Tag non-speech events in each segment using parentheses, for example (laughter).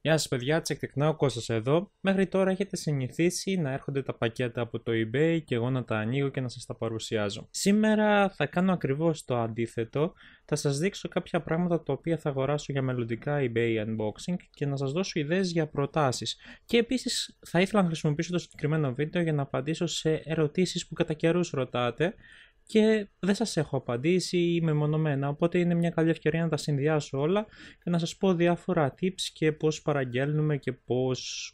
Γεια σας παιδιά, τσεκτεκνά ο Κώστας εδώ. Μέχρι τώρα έχετε συνηθίσει να έρχονται τα πακέτα από το eBay και εγώ να τα ανοίγω και να σας τα παρουσιάζω. Σήμερα θα κάνω ακριβώς το αντίθετο. Θα σας δείξω κάποια πράγματα τα οποία θα αγοράσω για μελλοντικά eBay unboxing και να σας δώσω ιδέες για προτάσεις. Και επίσης θα ήθελα να χρησιμοποιήσω το συγκεκριμένο βίντεο για να απαντήσω σε ερωτήσεις που κατά καιρούς ρωτάτε και δεν σας έχω απαντήσει ή μεμονωμένα, οπότε είναι μια καλή ευκαιρία να τα συνδυάσω όλα και να σας πω διάφορα tips και πώς παραγγέλνουμε και πώς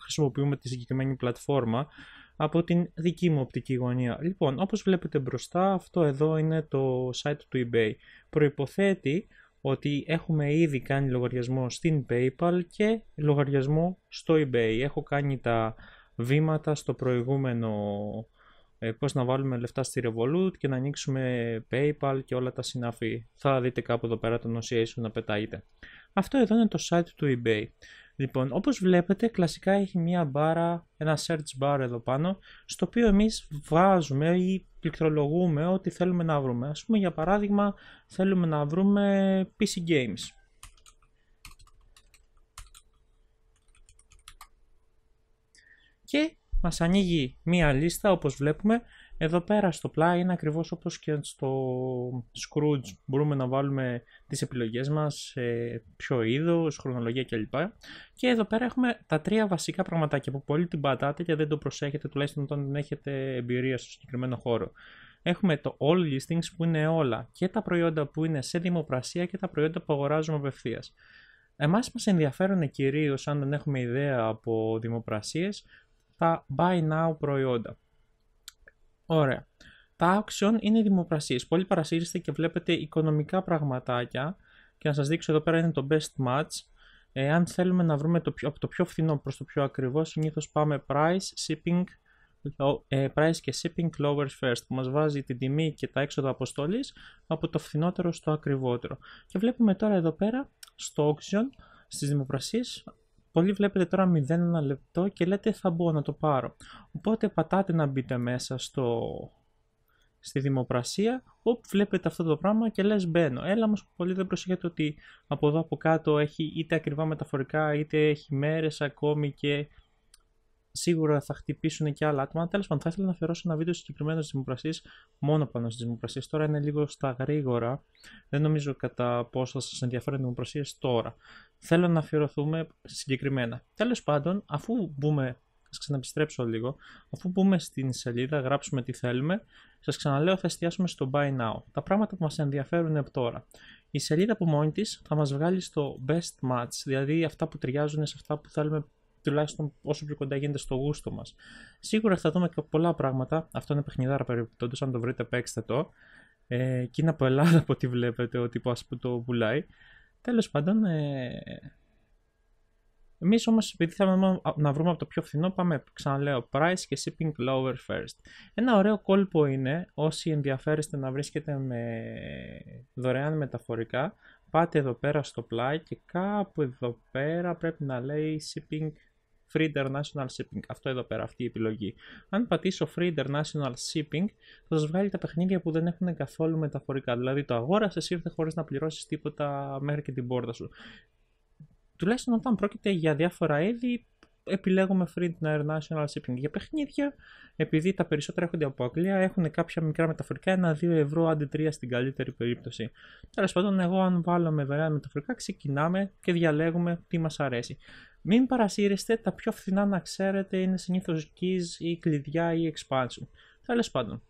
χρησιμοποιούμε τη συγκεκριμένη πλατφόρμα από την δική μου οπτική γωνία. Λοιπόν, όπως βλέπετε μπροστά, αυτό εδώ είναι το site του eBay. Προϋποθέτει ότι έχουμε ήδη κάνει λογαριασμό στην PayPal και λογαριασμό στο eBay. Έχω κάνει τα βήματα στο προηγούμενο ε, πώς να βάλουμε λεφτά στη Revolut και να ανοίξουμε PayPal και όλα τα συναφή. Θα δείτε κάπου εδώ πέρα τον OCA να πετάγεται. Αυτό εδώ είναι το site του eBay. Λοιπόν, όπως βλέπετε, κλασικά έχει μία μπάρα, ένα search bar εδώ πάνω, στο οποίο εμείς βάζουμε ή πληκτρολογούμε ό,τι θέλουμε να βρούμε. Ας πούμε, για παράδειγμα, θέλουμε να βρούμε PC Games. Και μας ανοίγει μία λίστα όπως βλέπουμε. Εδώ πέρα στο πλάι είναι ακριβώς όπως και στο Scrooge. Μπορούμε να βάλουμε τις επιλογές μας, ποιο είδος, χρονολογία κλπ. Και εδώ πέρα έχουμε τα τρία βασικά πραγματάκια που πολύ την πατάτε και δεν το προσέχετε τουλάχιστον όταν δεν έχετε εμπειρία στο συγκεκριμένο χώρο. Έχουμε το all listings που είναι όλα και τα προϊόντα που είναι σε δημοπρασία και τα προϊόντα που αγοράζουμε απευθείας. Εμάς μας ενδιαφέρουν κυρίως αν δεν έχουμε ιδέα από δημοπρασίες τα buy now προϊόντα. Ωραία. Τα auction είναι δημοπρασίες. Πολύ παρασύρεστε και βλέπετε οικονομικά πραγματάκια και να σας δείξω εδώ πέρα είναι το best match. αν θέλουμε να βρούμε το πιο, από το πιο φθηνό προς το πιο ακριβό, συνήθως πάμε price, shipping, ε, price και shipping lowers first που μας βάζει την τιμή και τα έξοδα αποστολής από το φθηνότερο στο ακριβότερο. Και βλέπουμε τώρα εδώ πέρα στο auction στις δημοπρασίες Πολλοί βλέπετε τώρα 0 λεπτό και λέτε θα μπω να το πάρω. Οπότε πατάτε να μπείτε μέσα στο... στη δημοπρασία, όπου βλέπετε αυτό το πράγμα και λες μπαίνω. Έλα όμως πολύ δεν προσέχετε ότι από εδώ από κάτω έχει είτε ακριβά μεταφορικά είτε έχει μέρες ακόμη και σίγουρα θα χτυπήσουν και άλλα άτομα. Τέλος πάντων, θα ήθελα να αφιερώσω ένα βίντεο συγκεκριμένο στι δημοπρασίες, μόνο πάνω στις δημοπρασίες. Τώρα είναι λίγο στα γρήγορα. Δεν νομίζω κατά πόσο σας ενδιαφέρουν οι δημοπρασίες τώρα. Θέλω να αφιερωθούμε συγκεκριμένα. Τέλος πάντων, αφού μπούμε. Σα ξαναπιστρέψω λίγο. Αφού μπούμε στην σελίδα, γράψουμε τι θέλουμε, σας ξαναλέω θα εστιάσουμε στο Buy Now. Τα πράγματα που μας ενδιαφέρουν από τώρα. Η σελίδα από μόνη της θα μας βγάλει στο Best Match, δηλαδή αυτά που ταιριάζουν σε αυτά που θέλουμε τουλάχιστον όσο πιο κοντά γίνεται στο γούστο μας. Σίγουρα θα δούμε και πολλά πράγματα. Αυτό είναι παιχνιδάρα περιπτώσεις, Αν το βρείτε, παίξτε το. Ε, και είναι από Ελλάδα από ό,τι βλέπετε ο τύπος που το πουλάει. Τέλος πάντων, ε, Εμείς όμως, επειδή θέλουμε να βρούμε από το πιο φθηνό, πάμε ξαναλέω price και shipping lower first. Ένα ωραίο κόλπο είναι όσοι ενδιαφέρεστε να βρίσκετε με δωρεάν μεταφορικά. Πάτε εδώ πέρα στο πλάι και κάπου εδώ πέρα πρέπει να λέει shipping Free International Shipping. Αυτό εδώ πέρα, αυτή η επιλογή. Αν πατήσω Free International Shipping, θα σας βγάλει τα παιχνίδια που δεν έχουν καθόλου μεταφορικά. Δηλαδή το αγόρασες, ήρθε χωρίς να πληρώσεις τίποτα μέχρι και την πόρτα σου. Τουλάχιστον όταν πρόκειται για διάφορα είδη, επιλέγουμε Free International Shipping για παιχνίδια, επειδή τα περισσοτερα εχουν έρχονται από Αγγλία, έχουν κάποια μικρά μεταφορικά, ένα-δύο ευρώ αντί τρία στην καλύτερη περίπτωση. Τέλος πάντων, εγώ αν βάλω με δωρεάν μεταφορικά, ξεκινάμε και διαλέγουμε τι μας αρέσει. Μην παρασύρεστε, τα πιο φθηνά να ξέρετε είναι συνήθως keys ή κλειδιά ή expansion. Τέλος πάντων.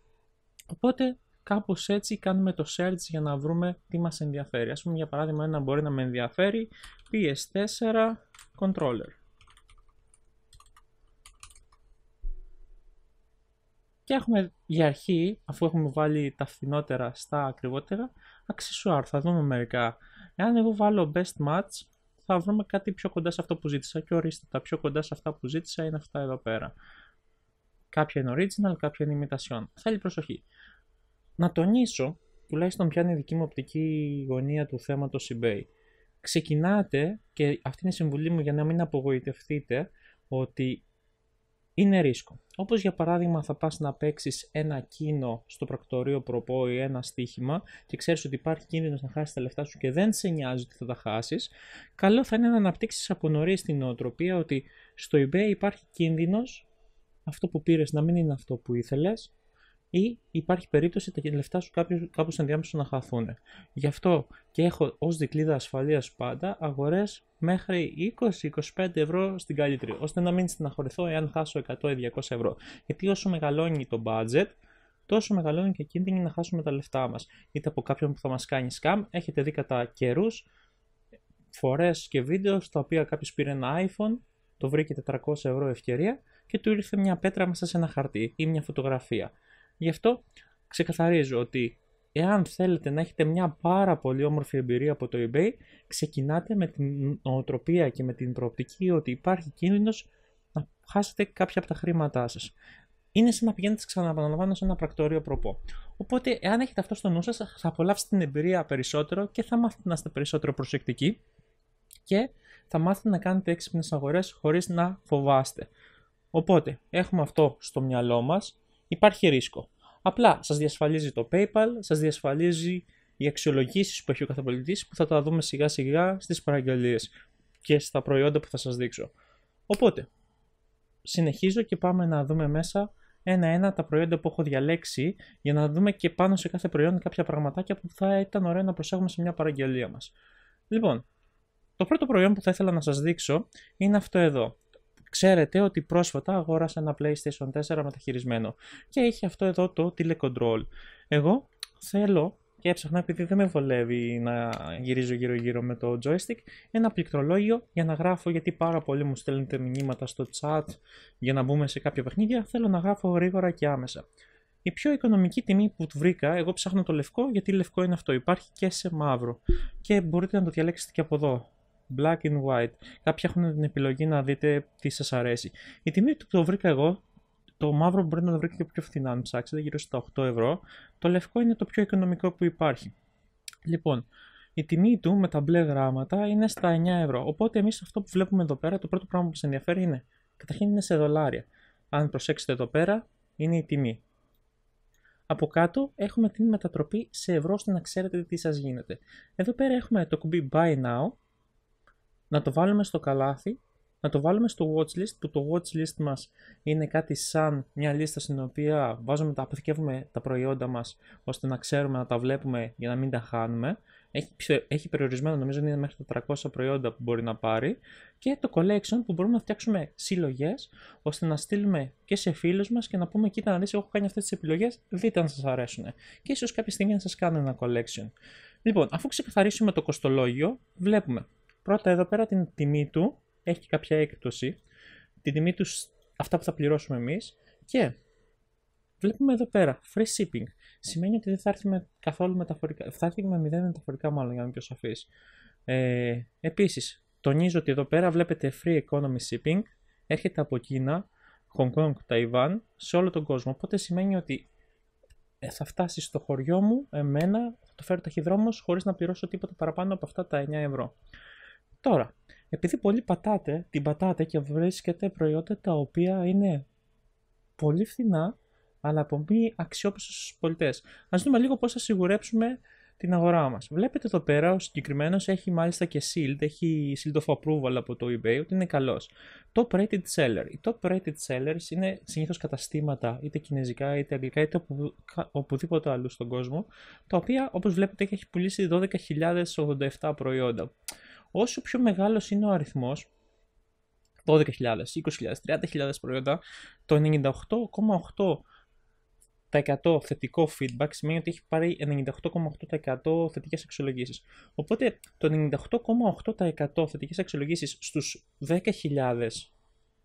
Οπότε κάπως έτσι κάνουμε το search για να βρούμε τι μας ενδιαφέρει. Ας πούμε, για παράδειγμα, ένα μπορεί να με ενδιαφέρει PS4 controller. και έχουμε για αρχή, αφού έχουμε βάλει τα φθηνότερα στα ακριβότερα, αξισουάρ. Θα δούμε μερικά. Εάν εγώ βάλω best match, θα βρούμε κάτι πιο κοντά σε αυτό που ζήτησα. Και ορίστε, τα πιο κοντά σε αυτά που ζήτησα είναι αυτά εδώ πέρα. Κάποια είναι original, κάποια είναι imitation. Θέλει προσοχή. Να τονίσω, τουλάχιστον ποια είναι η δική μου οπτική γωνία του θέματος eBay. Ξεκινάτε, και αυτή είναι η συμβουλή μου για να μην απογοητευτείτε, ότι είναι ρίσκο. Όπως για παράδειγμα, θα πας να παίξεις ένα κίνο στο πρακτορείο προπό ή ένα στοίχημα και ξέρεις ότι υπάρχει κίνδυνος να χάσεις τα λεφτά σου και δεν σε νοιάζει ότι θα τα χάσεις, καλό θα είναι να αναπτύξεις από νωρίς την νοοτροπία ότι στο eBay υπάρχει κίνδυνος αυτό που πήρες να μην είναι αυτό που ήθελες ή υπάρχει περίπτωση τα λεφτά σου κάπως ενδιάμεσο να χαθούν. Γι' αυτό και έχω ως δικλιδα ασφαλειας ασφαλεία πάντα αγορές μέχρι 20-25 ευρώ στην καλύτερη, ώστε να μην στεναχωρηθώ εάν χάσω 100 200 ευρώ. Γιατί όσο μεγαλώνει το budget, τόσο μεγαλώνει και κίνδυνοι να χάσουμε τα λεφτά μας. Είτε από κάποιον που θα μας κάνει scam, έχετε δει κατά καιρούς φορές και βίντεο στα οποία κάποιος πήρε ένα iPhone, το βρήκε 400 ευρώ ευκαιρία και του ήρθε μια πέτρα μέσα σε ένα χαρτί ή μια φωτογραφία. Γι' αυτό ξεκαθαρίζω ότι εάν θέλετε να έχετε μια πάρα πολύ όμορφη εμπειρία από το eBay, ξεκινάτε με την οτροπία και με την προοπτική ότι υπάρχει κίνδυνος να χάσετε κάποια από τα χρήματά σας. Είναι σαν να πηγαίνετε ξαναπαναλαμβάνω σε ένα πρακτορείο προπό. Οπότε, εάν έχετε αυτό στο νου σας, θα απολαύσετε την εμπειρία περισσότερο και θα μάθετε να είστε περισσότερο προσεκτικοί και θα μάθετε να κάνετε έξυπνες αγορές χωρίς να φοβάστε. Οπότε, έχουμε αυτό στο μυαλό μας υπάρχει ρίσκο. Απλά σας διασφαλίζει το PayPal, σας διασφαλίζει οι αξιολογήσεις που έχει ο που θα τα δούμε σιγά σιγά στις παραγγελίες και στα προϊόντα που θα σας δείξω. Οπότε, συνεχίζω και πάμε να δούμε μέσα ένα-ένα τα προϊόντα που έχω διαλέξει για να δούμε και πάνω σε κάθε προϊόν κάποια πραγματάκια που θα ήταν ωραία να προσέχουμε σε μια παραγγελία μας. Λοιπόν, το πρώτο προϊόν που θα ήθελα να σας δείξω είναι αυτό εδώ. Ξέρετε ότι πρόσφατα αγόρασα ένα PlayStation 4 μεταχειρισμένο και έχει αυτό εδώ το telecontrol. Εγώ θέλω και έψαχνα επειδή δεν με βολεύει να γυρίζω γύρω γύρω με το joystick ένα πληκτρολόγιο για να γράφω γιατί πάρα πολύ μου στέλνετε μηνύματα στο chat για να μπούμε σε κάποια παιχνίδια θέλω να γράφω γρήγορα και άμεσα η πιο οικονομική τιμή που βρήκα, εγώ ψάχνω το λευκό γιατί λευκό είναι αυτό, υπάρχει και σε μαύρο και μπορείτε να το διαλέξετε και από εδώ black and white. Κάποιοι έχουν την επιλογή να δείτε τι σας αρέσει. Η τιμή που το βρήκα εγώ, το μαύρο μπορεί να το βρείτε και πιο φθηνά αν ψάξετε, γύρω στα 8 ευρώ. Το λευκό είναι το πιο οικονομικό που υπάρχει. Λοιπόν, η τιμή του με τα μπλε γράμματα είναι στα 9 ευρώ. Οπότε εμείς αυτό που βλέπουμε εδώ πέρα, το πρώτο πράγμα που σας ενδιαφέρει είναι, καταρχήν είναι σε δολάρια. Αν προσέξετε εδώ πέρα, είναι η τιμή. Από κάτω έχουμε την μετατροπή σε ευρώ ώστε να ξέρετε τι σας γίνεται. Εδώ πέρα έχουμε το κουμπί Buy Now, να το βάλουμε στο καλάθι, να το βάλουμε στο watchlist, που το watchlist μας είναι κάτι σαν μια λίστα στην οποία βάζουμε, τα αποθηκεύουμε τα προϊόντα μας, ώστε να ξέρουμε να τα βλέπουμε για να μην τα χάνουμε. Έχει, έχει περιορισμένο, νομίζω είναι μέχρι τα 300 προϊόντα που μπορεί να πάρει και το collection που μπορούμε να φτιάξουμε συλλογές ώστε να στείλουμε και σε φίλους μας και να πούμε: Κοίτα, να δεις, έχω κάνει αυτές τις επιλογές. Δείτε αν σας αρέσουν. Και ίσως κάποια στιγμή να σας κάνω ένα collection. Λοιπόν, αφού ξεκαθαρίσουμε το κοστολόγιο, βλέπουμε Πρώτα εδώ πέρα την τιμή του, έχει και κάποια έκπτωση, την τιμή τους αυτά που θα πληρώσουμε εμείς και βλέπουμε εδώ πέρα free shipping. Σημαίνει ότι δεν θα έρθει με καθόλου μεταφορικά, θα έρθει με μηδέν μεταφορικά μάλλον για να είμαι πιο σαφής. Ε, επίσης, τονίζω ότι εδώ πέρα βλέπετε free economy shipping, έρχεται από Κίνα, Hong Kong, Ταϊβάν, σε όλο τον κόσμο. Οπότε σημαίνει ότι ε, θα φτάσει στο χωριό μου, εμένα, θα το φέρω ταχυδρόμος χωρίς να πληρώσω τίποτα παραπάνω από αυτά τα 9 ευρώ. Τώρα, επειδή πολύ πατάτε, την πατάτε και βρίσκετε προϊόντα τα οποία είναι πολύ φθηνά, αλλά από μη αξιόπιστο στους πολιτές. Ας δούμε λίγο πώς θα σιγουρέψουμε την αγορά μας. Βλέπετε εδώ πέρα, ο συγκεκριμένος έχει μάλιστα και shield, έχει shield of approval από το eBay, ότι είναι καλός. Top rated seller. Οι top rated sellers είναι συνήθως καταστήματα, είτε κινέζικα, είτε αγγλικά, είτε οπου, οπουδήποτε αλλού στον κόσμο, τα οποία όπως βλέπετε έχει πουλήσει 12.087 προϊόντα όσο πιο μεγάλος είναι ο αριθμός, 12.000, 20.000, 30.000 προϊόντα, το 98,8% θετικό feedback σημαίνει ότι έχει πάρει 98,8% θετικές αξιολογήσεις. Οπότε το 98,8% θετικές αξιολογήσεις στους 10.000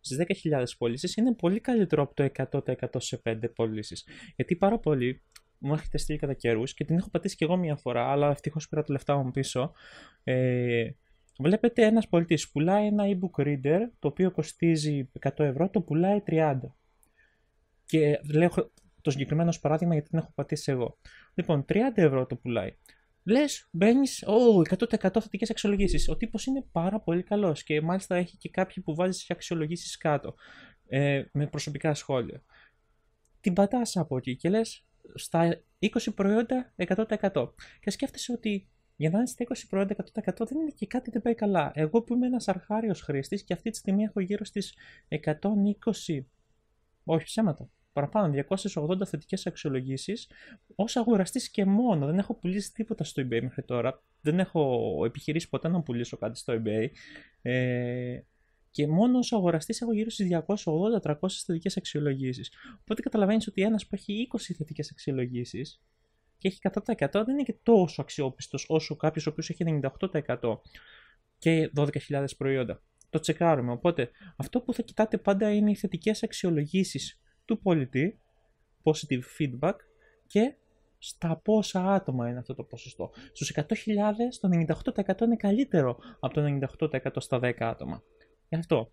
στι 10.000 πωλήσεις είναι πολύ καλύτερο από το 100% σε 5 πωλήσεις. Γιατί πάρα πολύ μου έχετε στείλει κατά καιρούς και την έχω πατήσει και εγώ μία φορά, αλλά ευτυχώς πήρα τα λεφτά μου πίσω. Ε, Βλέπετε ένας πολιτής πουλάει ένα e-book reader το οποίο κοστίζει 100 ευρώ, το πουλάει 30. Και λέω το συγκεκριμένο παράδειγμα γιατί την έχω πατήσει εγώ. Λοιπόν, 30 ευρώ το πουλάει. Λες, μπαίνεις, oh, 100% θετικές αξιολογήσεις. Ο τύπος είναι πάρα πολύ καλός και μάλιστα έχει και κάποιοι που βάζει και αξιολογήσεις κάτω ε, με προσωπικά σχόλια. Την πατάς από εκεί και λες, στα 20 προϊόντα 100%. Και σκέφτεσαι ότι για να είσαι 20 100 100% δεν είναι και κάτι δεν πάει καλά. Εγώ που είμαι ένας αρχάριος χρήστης και αυτή τη στιγμή έχω γύρω στις 120, όχι ψέματα, παραπάνω, 280 θετικές αξιολογήσεις ως αγοραστής και μόνο. Δεν έχω πουλήσει τίποτα στο eBay μέχρι τώρα. Δεν έχω επιχειρήσει ποτέ να πουλήσω κάτι στο eBay. Ε, και μόνο ως αγοραστής έχω γύρω στις 280-300 θετικές αξιολογήσεις. Οπότε καταλαβαίνεις ότι ένας που έχει 20 θετικές αξιολογήσεις και έχει 100% δεν είναι και τόσο αξιόπιστος όσο κάποιος ο οποίος έχει 98% και 12.000 προϊόντα. Το τσεκάρουμε. Οπότε αυτό που θα κοιτάτε πάντα είναι οι θετικές αξιολογήσεις του πολιτή, positive feedback και στα πόσα άτομα είναι αυτό το ποσοστό. Στους 100.000 το 98% είναι καλύτερο από το 98% στα 10 άτομα. Γι' αυτό.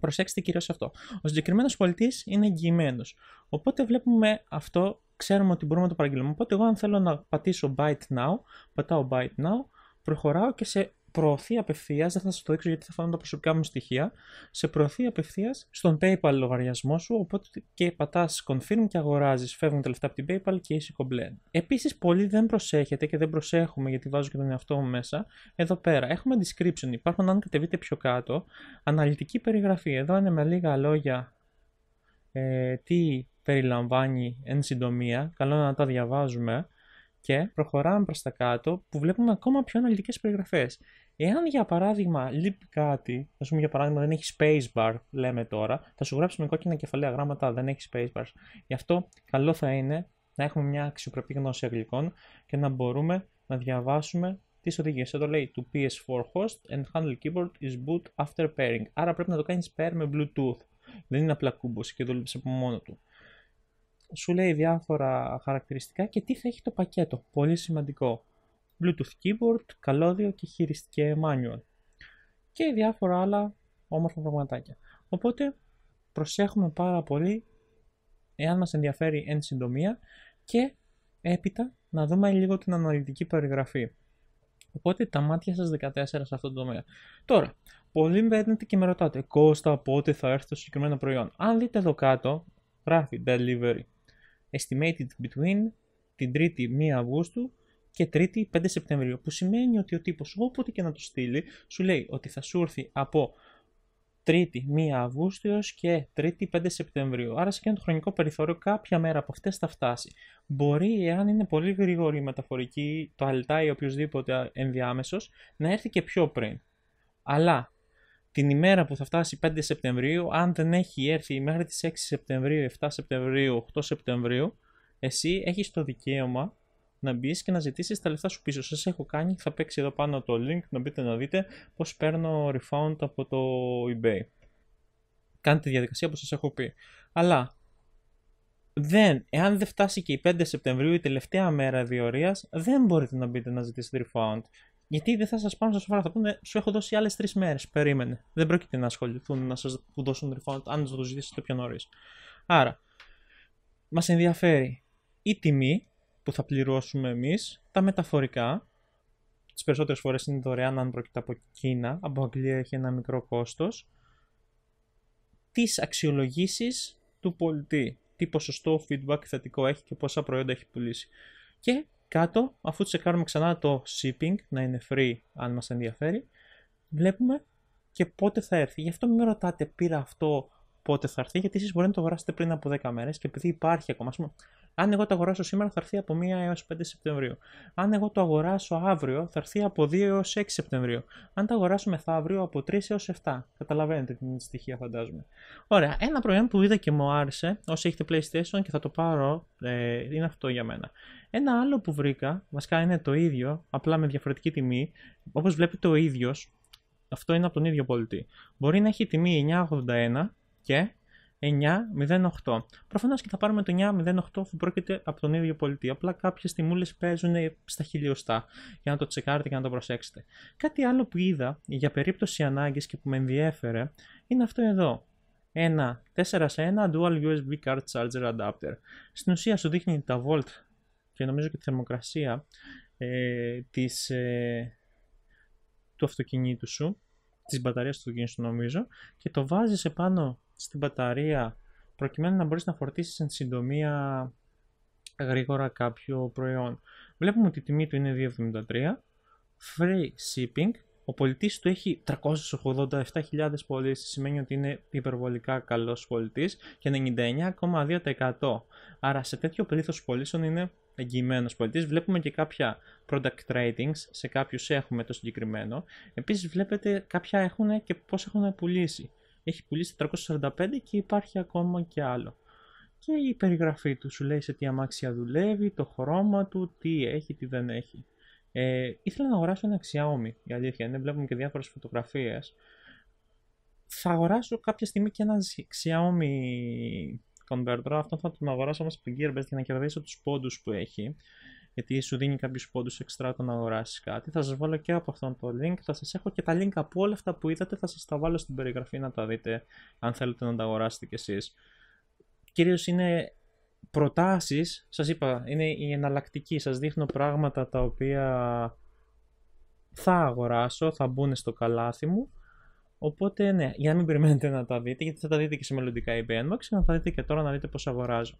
Προσέξτε κυρίως αυτό. Ο συγκεκριμένος πολιτής είναι εγγυημένος. Οπότε βλέπουμε αυτό ξέρουμε ότι μπορούμε να το παραγγείλουμε. Οπότε εγώ αν θέλω να πατήσω Byte now, πατάω Byte now, προχωράω και σε προωθεί απευθείας, δεν θα σας το δείξω γιατί θα φάω τα προσωπικά μου στοιχεία, σε προωθεί απευθείας στον PayPal λογαριασμό σου. Οπότε και πατάς confirm και αγοράζεις. Φεύγουν τα λεφτά από την PayPal και είσαι κομπλέ. Επίση, πολύ δεν προσέχετε και δεν προσέχουμε γιατί βάζω και τον εαυτό μου μέσα. Εδώ πέρα έχουμε description. Υπάρχουν, αν κατεβείτε πιο κάτω, αναλυτική περιγραφή. Εδώ είναι με λίγα λόγια ε, τι περιλαμβάνει εν συντομία, καλό να τα διαβάζουμε και προχωράμε προς τα κάτω που βλέπουμε ακόμα πιο αναλυτικές περιγραφές. Εάν για παράδειγμα λείπει κάτι, ας πούμε για παράδειγμα δεν έχει spacebar, λέμε τώρα, θα σου γράψουμε κόκκινα κεφαλαία γράμματα, δεν έχει spacebar. Γι' αυτό καλό θα είναι να έχουμε μια αξιοπρεπή γνώση αγγλικών και να μπορούμε να διαβάσουμε τις οδηγίες. Εδώ λέει to PS4 host and handle keyboard is boot after pairing. Άρα πρέπει να το κάνεις pair με Bluetooth. Δεν είναι απλά κούμπος και δούλεψε από μόνο του σου λέει διάφορα χαρακτηριστικά και τι θα έχει το πακέτο. Πολύ σημαντικό. Bluetooth keyboard, καλώδιο και χειριστική manual. Και διάφορα άλλα όμορφα πραγματάκια. Οπότε προσέχουμε πάρα πολύ εάν μας ενδιαφέρει εν συντομία και έπειτα να δούμε λίγο την αναλυτική περιγραφή. Οπότε τα μάτια σας 14 σε αυτό το τομέα. Τώρα, πολλοί μπαίνετε και με ρωτάτε Κώστα πότε θα έρθει το συγκεκριμένο προϊόν. Αν δείτε εδώ κάτω, γράφει delivery estimated between την 3η 1 Αυγούστου και 3η 5 Σεπτεμβρίου. Που σημαίνει ότι ο τύπος όποτε και να το στείλει, σου λέει ότι θα σου έρθει από 3η 1 Αυγούστου έως και 3η 5 Σεπτεμβρίου. Άρα σε εκείνο το χρονικό περιθώριο κάποια μέρα από αυτές θα φτάσει. Μπορεί, εάν είναι πολύ γρήγορη η μεταφορική, το αλτά ή οποιοδήποτε ενδιάμεσος, να έρθει και πιο πριν. Αλλά την ημέρα που θα φτάσει 5 Σεπτεμβρίου, αν δεν έχει έρθει μέχρι τις 6 Σεπτεμβρίου, 7 Σεπτεμβρίου, 8 Σεπτεμβρίου, εσύ έχεις το δικαίωμα να μπεις και να ζητήσεις τα λεφτά σου πίσω. Σας έχω κάνει, θα παίξει εδώ πάνω το link να μπείτε να δείτε πώς παίρνω refund από το eBay. Κάντε τη διαδικασία που σας έχω πει. Αλλά δεν, εάν δεν φτάσει και η 5 Σεπτεμβρίου, η τελευταία μέρα διορίας, δεν μπορείτε να μπείτε να ζητήσετε refund. Γιατί δεν θα σας πάρουν στο σοβαρά. Θα πούνε, σου έχω δώσει άλλες τρεις μέρες. Περίμενε. Δεν πρόκειται να ασχοληθούν να σας δώσουν refund αν το ζητήσετε πιο νωρίς. Άρα, μας ενδιαφέρει η τιμή που θα πληρώσουμε εμείς, τα μεταφορικά. Τις περισσότερες φορές είναι δωρεάν αν πρόκειται από Κίνα. Από Αγγλία έχει ένα μικρό κόστος. Τις αξιολογήσεις του πολιτή. Τι ποσοστό feedback θετικό έχει και πόσα προϊόντα έχει πουλήσει. Και κάτω, αφού τσεκάρουμε ξανά το shipping, να είναι free αν μας ενδιαφέρει, βλέπουμε και πότε θα έρθει. Γι' αυτό μην με ρωτάτε πήρα αυτό πότε θα έρθει, γιατί εσείς μπορεί να το αγοράσετε πριν από 10 μέρες και επειδή υπάρχει ακόμα. πούμε, αν εγώ το αγοράσω σήμερα, θα έρθει από 1 έω 5 Σεπτεμβρίου. Αν εγώ το αγοράσω αύριο, θα έρθει από 2 έω 6 Σεπτεμβρίου. Αν το αγοράσω μεθαύριο, από 3 έω 7. Καταλαβαίνετε την στοιχεία, φαντάζομαι. Ωραία. Ένα προϊόν που είδα και μου άρεσε, όσοι έχετε PlayStation και θα το πάρω, ε, είναι αυτό για μένα. Ένα άλλο που βρήκα, βασικά είναι το ίδιο, απλά με διαφορετική τιμή. Όπως βλέπετε, ο ίδιος, αυτό είναι από τον ίδιο πολιτή. Μπορεί να έχει τιμή 981 και 908. Προφανώς και θα πάρουμε το 908 που πρόκειται από τον ίδιο πολιτή. Απλά κάποιες τιμούλε παίζουν στα χιλιοστά για να το τσεκάρετε και να το προσέξετε. Κάτι άλλο που είδα για περίπτωση ανάγκης και που με ενδιέφερε είναι αυτό εδώ. Ένα 4 σε 1 Dual USB Card Charger Adapter. Στην ουσία σου δείχνει τα volt και νομίζω και τη θερμοκρασία ε, της, ε, του αυτοκινήτου σου, της μπαταρίας του αυτοκινήτου νομίζω και το βάζεις επάνω στην μπαταρία προκειμένου να μπορείς να φορτίσεις εν συντομία γρήγορα κάποιο προϊόν. Βλέπουμε ότι η τιμή του είναι 2,73, free shipping, ο πολιτής του έχει 387.000 πωλήσεις, σημαίνει ότι είναι υπερβολικά καλός πολιτής και 99,2%. Άρα σε τέτοιο πλήθος πωλήσεων είναι εγγυημένος πολιτής. Βλέπουμε και κάποια product ratings, σε κάποιους έχουμε το συγκεκριμένο. Επίσης βλέπετε κάποια έχουν και πώς έχουν πουλήσει έχει πουλήσει 445 και υπάρχει ακόμα και άλλο. Και η περιγραφή του σου λέει σε τι αμάξια δουλεύει, το χρώμα του, τι έχει, τι δεν έχει. Ε, ήθελα να αγοράσω ένα Xiaomi, η αλήθεια είναι, βλέπουμε και διάφορες φωτογραφίες. Θα αγοράσω κάποια στιγμή και ένα Xiaomi Converter, αυτό θα τον αγοράσω όμως από την Gearbest για να κερδίσω τους πόντους που έχει γιατί σου δίνει κάποιους πόντους εξτρά το να αγοράσεις κάτι. Θα σας βάλω και από αυτόν το link. Θα σας έχω και τα link από όλα αυτά που είδατε. Θα σας τα βάλω στην περιγραφή να τα δείτε, αν θέλετε να τα αγοράσετε κι εσείς. Κυρίως είναι προτάσεις. Σας είπα, είναι η εναλλακτική. Σας δείχνω πράγματα τα οποία θα αγοράσω, θα μπουν στο καλάθι μου. Οπότε ναι, για να μην περιμένετε να τα δείτε, γιατί θα τα δείτε και σε μελλοντικά eBay Unbox, να τα δείτε και τώρα να δείτε πώς αγοράζω.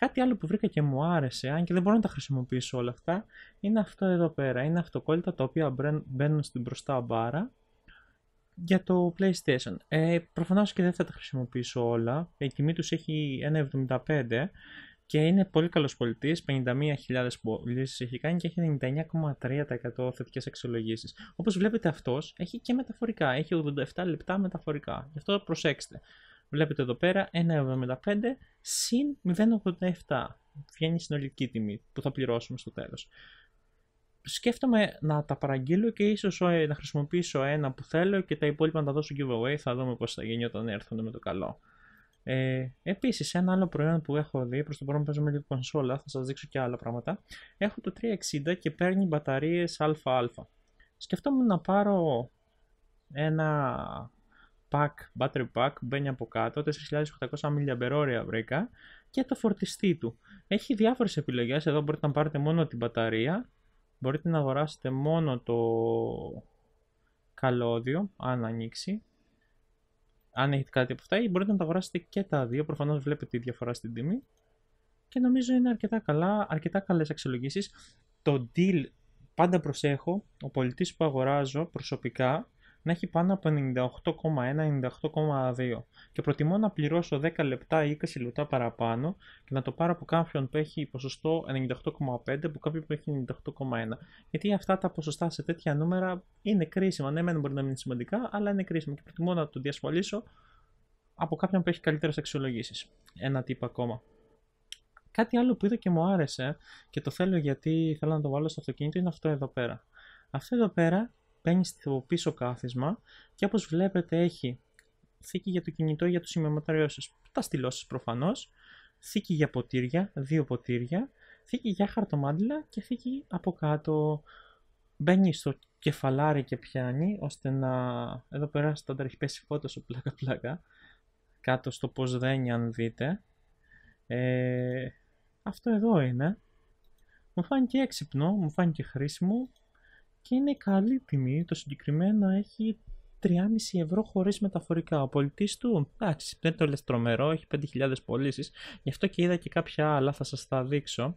Κάτι άλλο που βρήκα και μου άρεσε, αν και δεν μπορώ να τα χρησιμοποιήσω όλα αυτά, είναι αυτό εδώ πέρα. Είναι αυτοκόλλητα τα οποία μπαίνουν στην μπροστά μπάρα για το PlayStation. Ε, προφανώς και δεν θα τα χρησιμοποιήσω όλα. Η τιμή τους έχει 1,75 και είναι πολύ καλός πολιτής, 51.000 πωλήσει έχει κάνει και έχει 99,3% θετικές αξιολογήσεις. Όπως βλέπετε αυτός έχει και μεταφορικά, έχει 87 λεπτά μεταφορικά, γι' αυτό προσέξτε. Βλέπετε εδώ πέρα 1,75 συν 0,87. Βγαίνει η συνολική τιμή που θα πληρώσουμε στο τέλος. Σκέφτομαι να τα παραγγείλω και ίσως ε, να χρησιμοποιήσω ένα που θέλω και τα υπόλοιπα να τα δώσω giveaway. Θα δούμε πώς θα γίνει όταν έρθουν με το καλό. Ε, Επίσης, ένα άλλο προϊόν που έχω δει, προς το παρόν παίζω με λίγο κονσόλα, θα σας δείξω και άλλα πράγματα. Έχω το 360 και παίρνει μπαταρίες ΑΑ. Σκεφτόμουν να πάρω ένα pack, battery pack μπαίνει από κάτω, 4.800 mAh βρήκα και το φορτιστή του. Έχει διάφορες επιλογές, εδώ μπορείτε να πάρετε μόνο την μπαταρία, μπορείτε να αγοράσετε μόνο το καλώδιο, αν ανοίξει, αν έχετε κάτι από αυτά ή μπορείτε να τα αγοράσετε και τα δύο, προφανώς βλέπετε τη διαφορά στην τιμή και νομίζω είναι αρκετά καλά, αρκετά καλές αξιολογήσεις. Το deal πάντα προσέχω, ο πολιτής που αγοράζω προσωπικά να έχει πάνω από 98,1-98,2 και προτιμώ να πληρώσω 10 λεπτά ή 20 λεπτά παραπάνω και να το πάρω από κάποιον που έχει ποσοστό 98,5 από κάποιον που έχει 98,1 γιατί αυτά τα ποσοστά σε τέτοια νούμερα είναι κρίσιμα, ναι μπορεί να μην είναι σημαντικά αλλά είναι κρίσιμα και προτιμώ να το διασφαλίσω από κάποιον που έχει καλύτερες αξιολογήσεις Ένα τύπο ακόμα. Κάτι άλλο που είδα και μου άρεσε και το θέλω γιατί θέλω να το βάλω στο αυτοκίνητο είναι αυτό εδώ πέρα. Αυτό εδώ πέρα Παίρνει στο πίσω κάθισμα και όπως βλέπετε έχει θήκη για το κινητό για το σημειωματάριό σας. Τα στυλώσεις προφανώς, θήκη για ποτήρια, δύο ποτήρια, θήκη για χαρτομάντιλα και θήκη από κάτω. Μπαίνει στο κεφαλάρι και πιάνει ώστε να... Εδώ πέρα τα έχει πέσει φώτος πλάκα πλάκα. Κάτω στο πως δένει αν δείτε. Ε, αυτό εδώ είναι. Μου φάνηκε έξυπνο, μου φάνηκε χρήσιμο και είναι καλή τιμή. Το συγκεκριμένο έχει 3,5 ευρώ χωρίς μεταφορικά. Ο πολιτής του, εντάξει, δεν το λες τρομερό, έχει 5.000 πωλήσεις. γι' αυτό και είδα και κάποια άλλα, θα σας τα δείξω.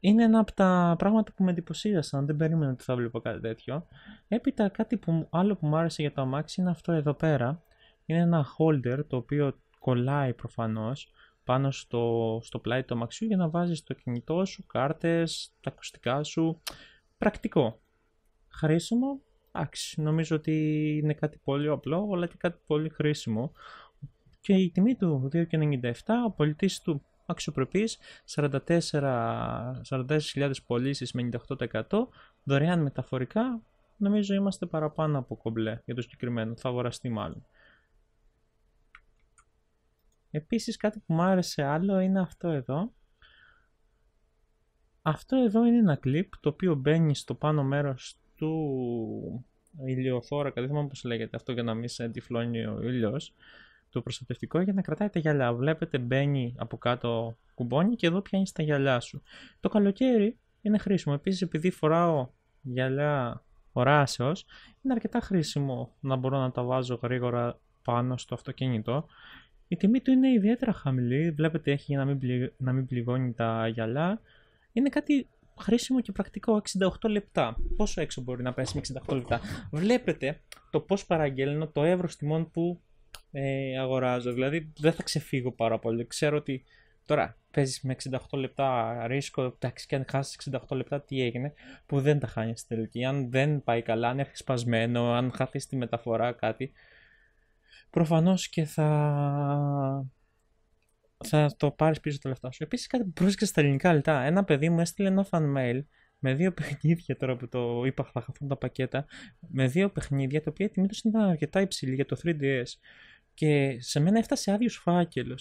Είναι ένα από τα πράγματα που με εντυπωσίασαν, δεν περίμενα ότι θα βλέπω κάτι τέτοιο. Έπειτα κάτι που, άλλο που μου άρεσε για το αμάξι είναι αυτό εδώ πέρα. Είναι ένα holder το οποίο κολλάει προφανώς πάνω στο, στο πλάι του αμαξιού για να βάζεις το κινητό σου, κάρτες, τα ακουστικά σου. Πρακτικό χρήσιμο. Εντάξει, νομίζω ότι είναι κάτι πολύ απλό, αλλά και κάτι πολύ χρήσιμο. Και η τιμή του 2,97, ο πολιτής του αξιοπρεπής, 44.000 πωλήσεις με 98%, δωρεάν μεταφορικά, νομίζω είμαστε παραπάνω από κομπλέ για το συγκεκριμένο, θα αγοραστεί μάλλον. Επίσης κάτι που μου άρεσε άλλο είναι αυτό εδώ. Αυτό εδώ είναι ένα κλιπ το οποίο μπαίνει στο πάνω μέρος του ηλιοθόρακα, δεν θυμάμαι πώς λέγεται αυτό για να μην σε τυφλώνει ο ήλιος, το προστατευτικό για να κρατάει τα γυαλιά. Βλέπετε μπαίνει από κάτω κουμπώνει και εδώ πιάνεις τα γυαλιά σου. Το καλοκαίρι είναι χρήσιμο. Επίσης επειδή φοράω γυαλιά οράσεως, είναι αρκετά χρήσιμο να μπορώ να τα βάζω γρήγορα πάνω στο αυτοκίνητο. Η τιμή του είναι ιδιαίτερα χαμηλή, βλέπετε έχει για να μην, να πληγώνει τα γυαλιά. Είναι κάτι χρήσιμο και πρακτικό 68 λεπτά. Πόσο έξω μπορεί να πέσει με 68 λεπτά. Βλέπετε το πώς παραγγέλνω το εύρος τιμών που ε, αγοράζω. Δηλαδή δεν θα ξεφύγω πάρα πολύ. Ξέρω ότι τώρα παίζεις με 68 λεπτά ρίσκο, εντάξει και αν χάσεις 68 λεπτά τι έγινε, που δεν τα χάνεις στην τελική. Αν δεν πάει καλά, αν έρθει σπασμένο, αν χάθεις τη μεταφορά κάτι, προφανώς και θα θα το πάρεις πίσω τα λεφτά σου. Επίσης, κάτι που πρόσεξε στα ελληνικά λεπτά. Ένα παιδί μου έστειλε ένα fan mail με δύο παιχνίδια τώρα που το είπα, θα χαθούν τα πακέτα. Με δύο παιχνίδια, τα οποία η τιμή τους ήταν αρκετά υψηλή για το 3DS. Και σε μένα έφτασε άδειος φάκελο.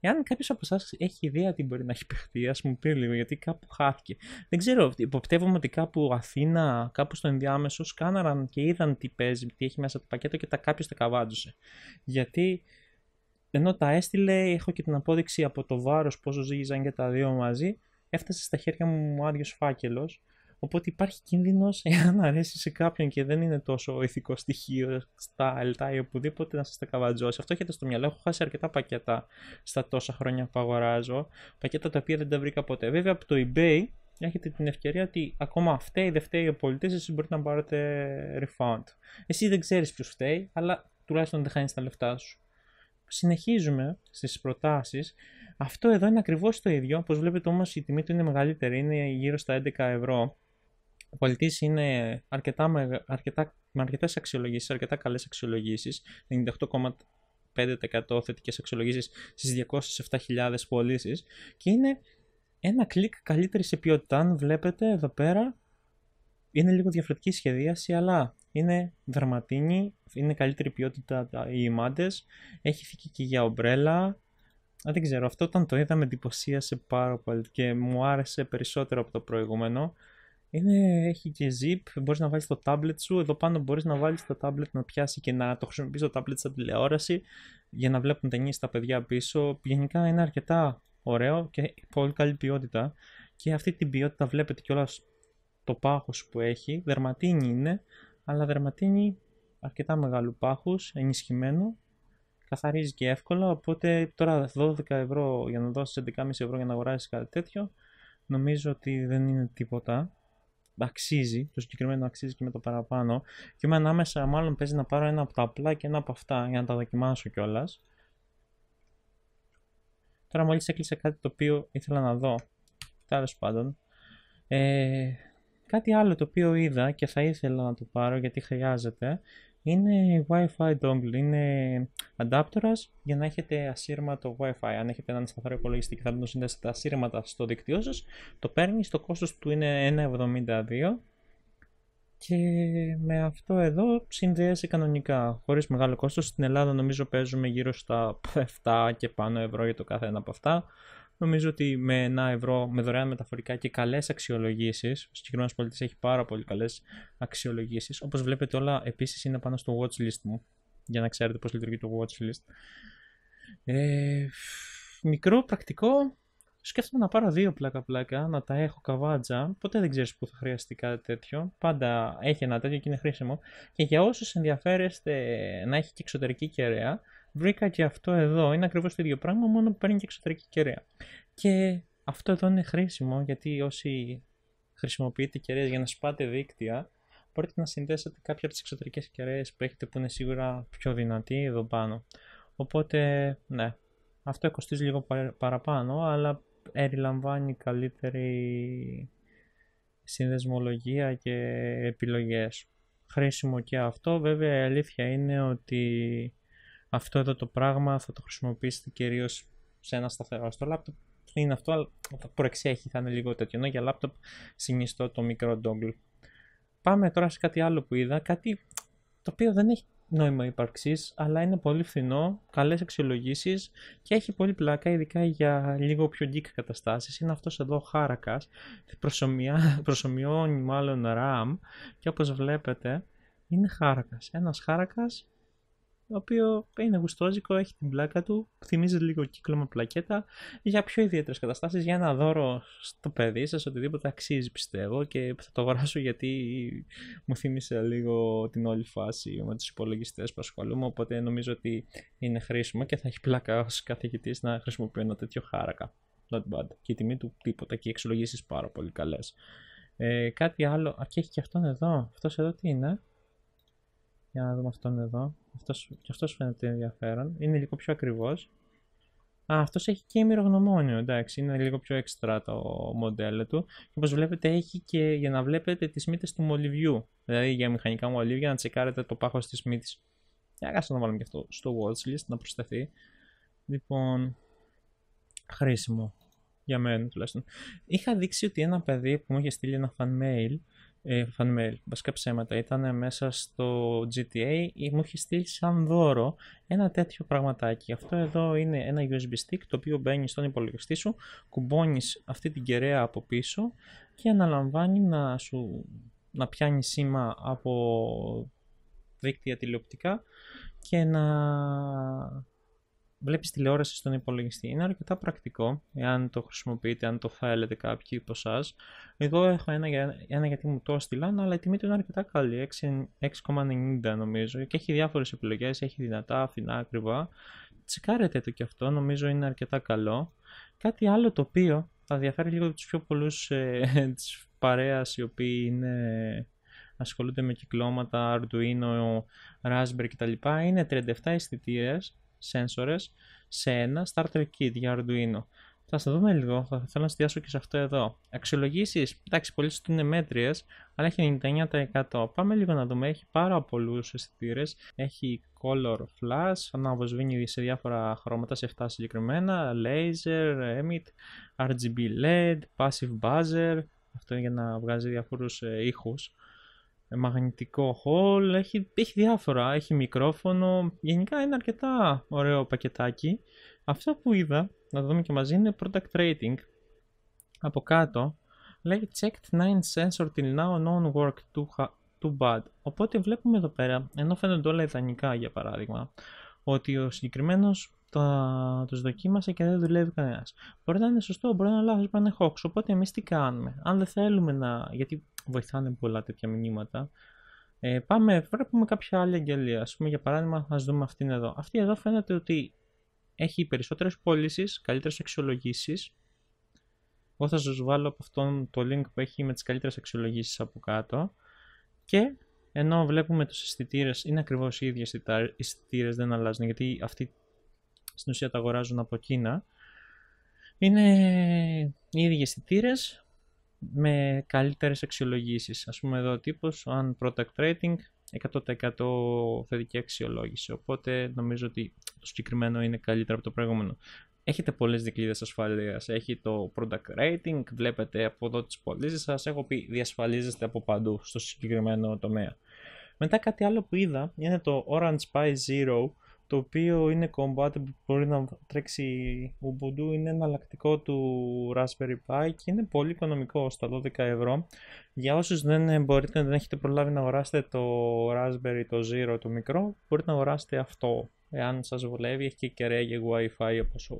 Εάν κάποιος από εσάς έχει ιδέα τι μπορεί να έχει παιχτεί, ας μου πει λίγο, γιατί κάπου χάθηκε. Δεν ξέρω, υποπτεύομαι ότι κάπου Αθήνα, κάπου στο ενδιάμεσο, σκάναραν και είδαν τι παίζει, τι έχει μέσα το πακέτο και τα κάποιος τα καβάντζωσε. Γιατί ενώ τα έστειλε, έχω και την απόδειξη από το βάρος πόσο ζήγιζαν και τα δύο μαζί, έφτασε στα χέρια μου άδειος φάκελος. οπότε υπάρχει κίνδυνος (laughs) εάν αρέσει σε κάποιον και δεν είναι τόσο ηθικό στοιχείο στα ελτά ή οπουδήποτε να σας τα καβατζώσει. Αυτό έχετε στο μυαλό, έχω χάσει αρκετά πακέτα στα τόσα χρόνια που αγοράζω, πακέτα τα οποία δεν τα βρήκα ποτέ. Βέβαια από το eBay έχετε την ευκαιρία ότι ακόμα φταίει, δεν φταίει ο πολιτής, εσείς μπορείτε να πάρετε refund. Εσύ δεν ξέρεις ποιος φταίει, αλλά τουλάχιστον δεν χάνεις τα λεφτά σου συνεχίζουμε στις προτάσεις. Αυτό εδώ είναι ακριβώς το ίδιο, όπως βλέπετε όμως η τιμή του είναι μεγαλύτερη, είναι γύρω στα 11 ευρώ. Ο πολιτής είναι αρκετά, με, αρκετά, με αρκετά καλές αξιολογήσεις, 98,5% θετικές αξιολογήσεις στις 207.000 πωλήσεις και είναι ένα κλικ καλύτερη σε ποιότητα. Αν βλέπετε εδώ πέρα είναι λίγο διαφορετική σχεδίαση, αλλά είναι δραματίνη, είναι καλύτερη ποιότητα οι ημάντες, έχει θήκη και για ομπρέλα. Α, δεν ξέρω, αυτό όταν το είδα με εντυπωσίασε πάρα πολύ και μου άρεσε περισσότερο από το προηγούμενο. Είναι, έχει και zip, μπορείς να βάλεις το tablet σου, εδώ πάνω μπορείς να βάλεις το tablet να πιάσει και να το χρησιμοποιείς το tablet σαν τηλεόραση για να βλέπουν ταινίες τα παιδιά πίσω. Γενικά είναι αρκετά ωραίο και πολύ καλή ποιότητα και αυτή την ποιότητα βλέπετε κιόλας το πάχος που έχει, δερματίνη είναι, αλλά δερματίνει αρκετά μεγάλου πάχους ενισχυμένο, καθαρίζει και εύκολα, οπότε τώρα 12 ευρώ για να δώσεις 11,5 ευρώ για να αγοράσεις κάτι τέτοιο, νομίζω ότι δεν είναι τίποτα. Αξίζει, το συγκεκριμένο αξίζει και με το παραπάνω. Και είμαι ανάμεσα, μάλλον παίζει να πάρω ένα από τα απλά και ένα από αυτά για να τα δοκιμάσω κιόλας. Τώρα μόλις έκλεισε κάτι το οποίο ήθελα να δω. Τέλος πάντων. Ε, Κάτι άλλο το οποίο είδα και θα ήθελα να το πάρω γιατί χρειάζεται είναι Wi-Fi dongle, είναι αντάπτορα για να έχετε ασύρματο Wi-Fi. Αν έχετε έναν σταθερό υπολογιστή και θέλετε να συνδέσετε ασύρματα στο δίκτυό σας. το παίρνει, το κόστος του είναι 1,72 και με αυτό εδώ συνδέεσαι κανονικά, χωρίς μεγάλο κόστος. Στην Ελλάδα νομίζω παίζουμε γύρω στα 7 και πάνω ευρώ για το κάθε ένα από αυτά. Νομίζω ότι με ένα ευρώ, με δωρεάν μεταφορικά και καλές αξιολογήσεις, ο συγκεκριμένος πολίτης έχει πάρα πολύ καλές αξιολογήσεις. Όπως βλέπετε, όλα επίσης είναι πάνω στο watchlist μου. Για να ξέρετε πώς λειτουργεί το watchlist. Ε, μικρό πρακτικό. Σκέφτομαι να πάρω δύο πλάκα-πλάκα, να τα έχω καβάτζα. Ποτέ δεν ξέρεις που θα χρειαστεί κάτι τέτοιο. Πάντα έχει ένα τέτοιο και είναι χρήσιμο. Και για όσους ενδιαφέρεστε να έχει και εξωτερική κεραία, βρήκα και αυτό εδώ. Είναι ακριβώς το ίδιο πράγμα, μόνο που παίρνει και εξωτερική κεραία. Και αυτό εδώ είναι χρήσιμο γιατί όσοι χρησιμοποιείτε κεραίες για να σπάτε δίκτυα, μπορείτε να συνδέσετε κάποια από τις εξωτερικές κεραίες που έχετε που είναι σίγουρα πιο δυνατή εδώ πάνω. Οπότε, ναι, αυτό κοστίζει λίγο παραπάνω, αλλά περιλαμβάνει καλύτερη συνδεσμολογία και επιλογές. Χρήσιμο και αυτό, βέβαια η αλήθεια είναι ότι αυτό εδώ το πράγμα θα το χρησιμοποιήσετε κυρίως σε ένα σταθερό. Στο λάπτοπ είναι αυτό, αλλά θα προεξέχει, θα είναι λίγο τέτοιο. Ενώ για λάπτοπ συνιστώ το μικρό dongle. Πάμε τώρα σε κάτι άλλο που είδα, κάτι το οποίο δεν έχει νόημα ύπαρξη, αλλά είναι πολύ φθηνό, καλές αξιολογήσεις και έχει πολύ πλάκα, ειδικά για λίγο πιο geek καταστάσεις. Είναι αυτός εδώ ο Χάρακας. Προσωμιώνει μάλλον RAM και όπως βλέπετε είναι Χάρακας. Ένας Χάρακας το οποίο είναι γουστόζικο, έχει την πλάκα του, θυμίζει λίγο κύκλωμα πλακέτα. Για πιο ιδιαίτερες καταστάσεις, για ένα δώρο στο παιδί σας, οτιδήποτε αξίζει πιστεύω και θα το αγοράσω γιατί μου θύμισε λίγο την όλη φάση με τους υπολογιστές που ασχολούμαι. Οπότε νομίζω ότι είναι χρήσιμο και θα έχει πλάκα ως καθηγητής να χρησιμοποιεί ένα τέτοιο χάρακα. Not bad. Και η τιμή του τίποτα και οι εξολογήσεις πάρα πολύ καλές. Ε, κάτι άλλο. Α, και έχει και αυτόν εδώ. Αυτός εδώ τι είναι. Για να δούμε αυτόν εδώ. Αυτός, και αυτός φαίνεται ενδιαφέρον. Είναι λίγο πιο ακριβώ. Α, αυτός έχει και ημερογνωμόνιο, εντάξει, είναι λίγο πιο έξτρα το μοντέλο του. Και όπως βλέπετε έχει και για να βλέπετε τις μύτες του μολυβιού, δηλαδή για μηχανικά μολύβια να τσεκάρετε το πάχος της μύτης. Για να να βάλουμε και αυτό στο watchlist να προσταθεί. Λοιπόν, χρήσιμο για μένα τουλάχιστον. Είχα δείξει ότι ένα παιδί που μου είχε στείλει ένα fan mail, ε, fan mail, βασικά ψέματα, ήταν μέσα στο GTA ή μου είχε στείλει σαν δώρο ένα τέτοιο πραγματάκι. Αυτό εδώ είναι ένα USB stick το οποίο μπαίνει στον υπολογιστή σου, κουμπώνεις αυτή την κεραία από πίσω και αναλαμβάνει να σου να πιάνει σήμα από δίκτυα τηλεοπτικά και να βλέπεις τηλεόραση στον υπολογιστή. Είναι αρκετά πρακτικό, εάν το χρησιμοποιείτε, αν το φάλετε κάποιοι από εσάς. Εδώ έχω ένα, ένα γιατί μου το στείλαν, αλλά η τιμή του είναι αρκετά καλή, 6,90 νομίζω και έχει διάφορες επιλογές, έχει δυνατά, φθηνά, ακριβά. Τσεκάρετε το κι αυτό, νομίζω είναι αρκετά καλό. Κάτι άλλο το οποίο θα διαφέρει λίγο από τους πιο πολλούς ε, (laughs) της παρέας οι οποίοι είναι ασχολούνται με κυκλώματα, Arduino, Raspberry κτλ. Είναι 37 αισθητήρες sensors σε ένα starter kit για Arduino. Θα σας δούμε λίγο, θα θέλω να εστιάσω και σε αυτό εδώ. Αξιολογήσεις, εντάξει, πολλές του είναι μέτριες, αλλά έχει 99%. Πάμε λίγο να δούμε, έχει πάρα πολλούς αισθητήρες. Έχει color flash, ανάβο σβήνει σε διάφορα χρώματα, σε 7 συγκεκριμένα. Laser, emit, RGB LED, passive buzzer. Αυτό είναι για να βγάζει διάφορου ε, ήχους. Ε, μαγνητικό hall, έχει, έχει διάφορα, έχει μικρόφωνο, γενικά είναι αρκετά ωραίο πακετάκι. Αυτό που είδα, να το δούμε και μαζί, είναι product rating. Από κάτω λέει checked 9 sensor till now non work too, too bad. Οπότε βλέπουμε εδώ πέρα, ενώ φαίνονται όλα ιδανικά για παράδειγμα, ότι ο συγκεκριμένος το τους δοκίμασε και δεν δουλεύει κανένας. Μπορεί να είναι σωστό, μπορεί να είναι λάθος, μπορεί να είναι hoax. Οπότε εμείς τι κάνουμε. Αν δεν θέλουμε να. Γιατί βοηθάνε πολλά τέτοια μηνύματα. Ε, πάμε, βλέπουμε κάποια άλλη αγγελία. Ας πούμε, για παράδειγμα, ας δούμε αυτήν εδώ. Αυτή εδώ φαίνεται ότι έχει περισσότερες πωλήσει, καλύτερες αξιολογήσεις. Εγώ θα σας βάλω από αυτόν το link που έχει με τις καλύτερες αξιολογήσεις από κάτω. Και ενώ βλέπουμε τους αισθητήρες, είναι ακριβώς οι ίδιοι αισθητήρες, δεν αλλάζουν γιατί αυτοί στην ουσία τα αγοράζουν από Κίνα. Είναι οι ίδιοι αισθητήρες με καλύτερες αξιολογήσεις, Ας πούμε εδώ ο τύπος, αν product rating, 100% θετική αξιολόγηση. Οπότε νομίζω ότι το συγκεκριμένο είναι καλύτερο από το προηγούμενο. Έχετε πολλές δικλείδες ασφαλείας, έχει το product rating, βλέπετε από εδώ τις πωλήσεις σας έχω πει διασφαλίζεστε από παντού στο συγκεκριμένο τομέα. Μετά κάτι άλλο που είδα είναι το Orange Pi Zero, το οποίο είναι compatible που μπορεί να τρέξει Ubuntu, είναι εναλλακτικό του Raspberry Pi και είναι πολύ οικονομικό στα 12 ευρώ. Για όσους δεν μπορείτε, δεν έχετε προλάβει να αγοράσετε το Raspberry το Zero το μικρό, μπορείτε να αγοράσετε αυτό, εάν σας βολεύει, έχει και κεραία για Wi-Fi όπως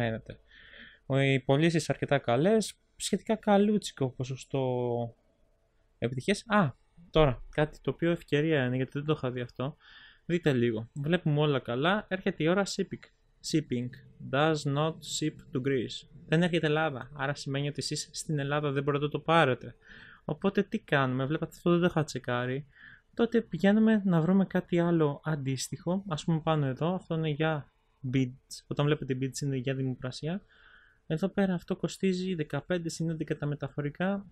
φαίνεται. Οι πωλήσεις αρκετά καλές, σχετικά καλούτσικο ποσοστό επιτυχίες. Α, τώρα κάτι το οποίο ευκαιρία είναι γιατί δεν το είχα δει αυτό. Δείτε λίγο. Βλέπουμε όλα καλά. Έρχεται η ώρα shipping. Shipping does not ship to Greece. Δεν έρχεται Ελλάδα. Άρα σημαίνει ότι εσείς στην Ελλάδα δεν μπορείτε να το πάρετε. Οπότε τι κάνουμε. Βλέπατε αυτό δεν το είχα τσεκάρει. Τότε πηγαίνουμε να βρούμε κάτι άλλο αντίστοιχο. Ας πούμε πάνω εδώ. Αυτό είναι για Bits, Όταν βλέπετε bits είναι για δημοπρασία. Εδώ πέρα αυτό κοστίζει 15 συν 11 τα μεταφορικά.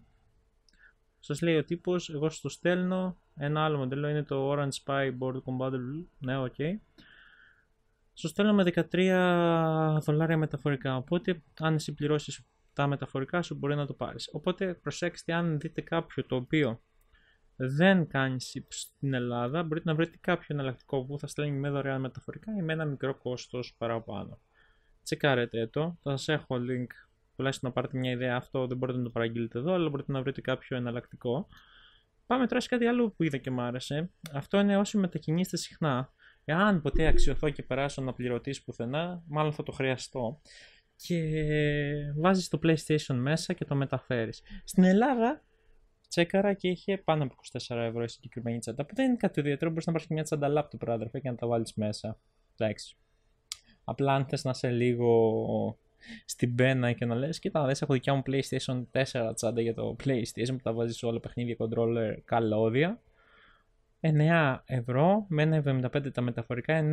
σας λέει ο τύπος, εγώ στο στέλνω. Ένα άλλο μοντέλο είναι το Orange Spy Board Compatible. Ναι, οκ. Okay. Στο στέλνω με 13 δολάρια μεταφορικά. Οπότε αν εσύ πληρώσεις τα μεταφορικά σου μπορεί να το πάρεις. Οπότε προσέξτε αν δείτε κάποιο το οποίο δεν κάνει στην Ελλάδα, μπορείτε να βρείτε κάποιο εναλλακτικό που θα στέλνει με δωρεάν μεταφορικά ή με ένα μικρό κόστος παραπάνω. Τσεκάρετε το, θα σας έχω link τουλάχιστον να πάρετε μια ιδέα. Αυτό δεν μπορείτε να το παραγγείλετε εδώ, αλλά μπορείτε να βρείτε κάποιο εναλλακτικό. Πάμε τώρα σε κάτι άλλο που είδα και μου άρεσε. Αυτό είναι όσοι μετακινήσετε συχνά. Εάν ποτέ αξιωθώ και περάσω να πληρωτή πουθενά, μάλλον θα το χρειαστώ. Και βάζεις το PlayStation μέσα και το μεταφέρεις. Στην Ελλάδα τσέκαρα και είχε πάνω από 24 ευρώ η συγκεκριμένη τσάντα. Που δεν είναι κάτι ιδιαίτερο, μπορείς να πάρεις και μια τσάντα λάπτοπ πράδερφε και να τα βάλεις μέσα. Εντάξει. Απλά αν θες να σε λίγο στην πένα και να λες: Κοίτα, δεις, έχω δικιά μου PlayStation 4 τσάντα για το PlayStation που τα βάζεις όλα παιχνίδια, controller, καλώδια. 9 ευρώ με 1,75 τα μεταφορικά, 9,90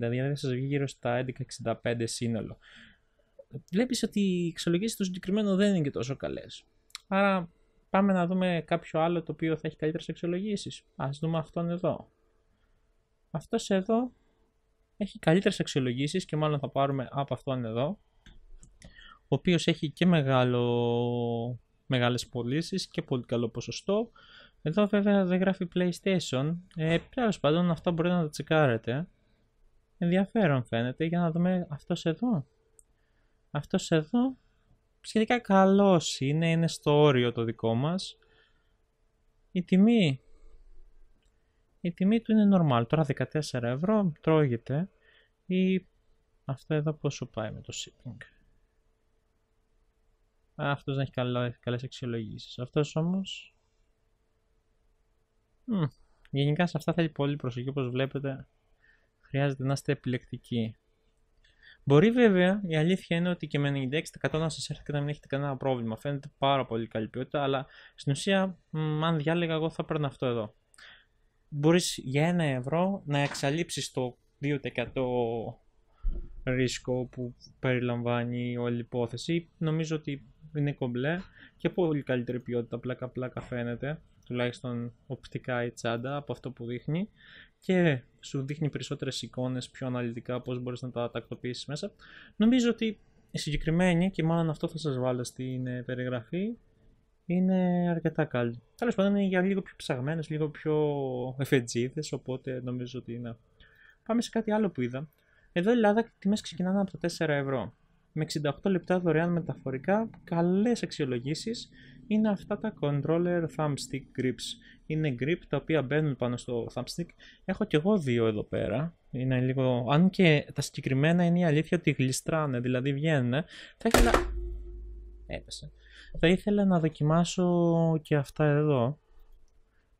δηλαδή σας βγει γύρω στα 11,65 σύνολο. Βλέπεις ότι οι εξολογήσει του συγκεκριμένου δεν είναι και τόσο καλές. Άρα Πάμε να δούμε κάποιο άλλο το οποίο θα έχει καλύτερες αξιολογήσεις. Ας δούμε αυτόν εδώ. Αυτός εδώ έχει καλύτερες αξιολογήσεις και μάλλον θα πάρουμε από αυτόν εδώ. Ο οποίος έχει και μεγάλο, μεγάλες πωλήσεις και πολύ καλό ποσοστό. Εδώ βέβαια δεν γράφει PlayStation. Ε, Τέλος πάντων αυτό μπορείτε να το τσεκάρετε. Ενδιαφέρον φαίνεται για να δούμε αυτός εδώ. Αυτός εδώ σχετικά καλός είναι, είναι στο όριο το δικό μας. Η τιμή, η τιμή του είναι normal, τώρα 14 ευρώ, τρώγεται. Ή αυτό εδώ πόσο πάει με το shipping. αυτός να έχει καλά, καλές αξιολογήσεις. Αυτός όμως... γενικά σε αυτά θέλει πολύ προσοχή, όπως βλέπετε. Χρειάζεται να είστε επιλεκτικοί. Μπορεί βέβαια, η αλήθεια είναι ότι και με 96% να σας έρθει και να μην έχετε κανένα πρόβλημα. Φαίνεται πάρα πολύ καλή ποιότητα, αλλά στην ουσία, μ, αν διάλεγα, εγώ θα παίρνω αυτό εδώ. Μπορείς για ένα ευρώ να εξαλείψεις το 2% ρίσκο που περιλαμβάνει όλη η υπόθεση. Νομίζω ότι είναι κομπλέ και πολύ καλύτερη ποιότητα. Πλάκα-πλάκα φαίνεται, τουλάχιστον οπτικά η τσάντα από αυτό που δείχνει. Και σου δείχνει περισσότερες εικόνες, πιο αναλυτικά πώς μπορείς να τα τακτοποιήσεις μέσα. Νομίζω ότι η συγκεκριμένη, και μάλλον αυτό θα σας βάλω στην ε, περιγραφή, είναι αρκετά καλή. Τέλος πάντων είναι για λίγο πιο ψαγμένες, λίγο πιο εφετζίδες, οπότε νομίζω ότι είναι. Πάμε σε κάτι άλλο που είδα. Εδώ η Ελλάδα οι τιμές ξεκινάνε από τα 4 ευρώ. Με 68 λεπτά δωρεάν μεταφορικά, καλές αξιολογήσεις είναι αυτά τα controller thumbstick grips. Είναι grip τα οποία μπαίνουν πάνω στο thumbstick. Έχω και εγώ δύο εδώ πέρα. Είναι λίγο... Αν και τα συγκεκριμένα είναι η αλήθεια ότι γλιστράνε, δηλαδή βγαίνουν. Θα ήθελα... Έπεσε. Θα ήθελα να δοκιμάσω και αυτά εδώ.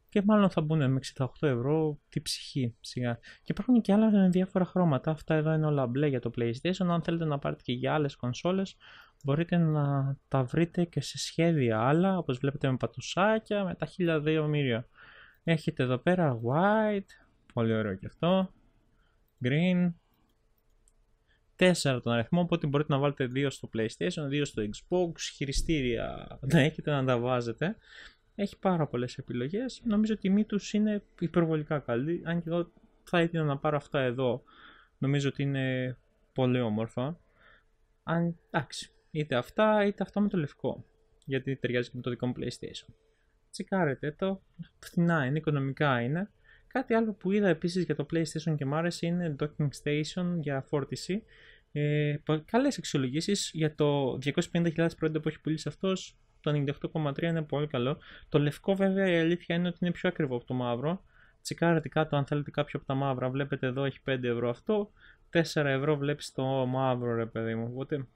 Και μάλλον θα μπουν με 68 ευρώ τη ψυχή σιγά. Και υπάρχουν και άλλα διάφορα χρώματα. Αυτά εδώ είναι όλα μπλε για το PlayStation. Αν θέλετε να πάρετε και για άλλες κονσόλες μπορείτε να τα βρείτε και σε σχέδια άλλα, όπως βλέπετε με πατουσάκια, με τα 1002 μύρια. Έχετε εδώ πέρα white, πολύ ωραίο και αυτό, green, 4 τον αριθμό, οπότε μπορείτε να βάλετε 2 στο PlayStation, 2 στο Xbox, χειριστήρια να έχετε να τα βάζετε. Έχει πάρα πολλές επιλογές. νομίζω ότι η τιμή είναι υπερβολικά καλή, αν και εγώ θα ήθελα να πάρω αυτά εδώ, νομίζω ότι είναι πολύ όμορφα. Αν, εντάξει, Είτε αυτά, είτε αυτό με το λευκό. Γιατί ταιριάζει και με το δικό μου PlayStation. Τσεκάρετε το, φθηνά είναι, οικονομικά είναι. Κάτι άλλο που είδα επίσης για το PlayStation και μου άρεσε είναι Docking Station για φόρτιση. Ε, καλές αξιολογήσεις για το 250.000 πρόεδρο που έχει πουλήσει αυτός, το 98,3 είναι πολύ καλό. Το λευκό βέβαια η αλήθεια είναι ότι είναι πιο ακριβό από το μαύρο. Τσεκάρετε κάτω αν θέλετε κάποιο από τα μαύρα. Βλέπετε εδώ έχει 5 ευρώ αυτό. 4 ευρώ βλέπεις το μαύρο ρε παιδί μου. Οπότε